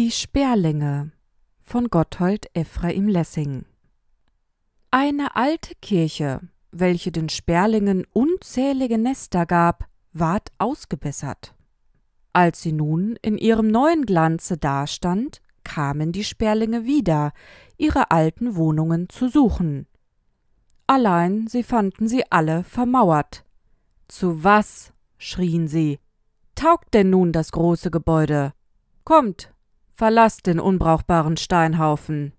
Die Sperlinge von Gotthold Ephraim Lessing Eine alte Kirche, welche den Sperlingen unzählige Nester gab, ward ausgebessert. Als sie nun in ihrem neuen Glanze dastand, kamen die Sperlinge wieder, ihre alten Wohnungen zu suchen. Allein sie fanden sie alle vermauert. Zu was? schrien sie. Taugt denn nun das große Gebäude? Kommt, verlasst den unbrauchbaren Steinhaufen.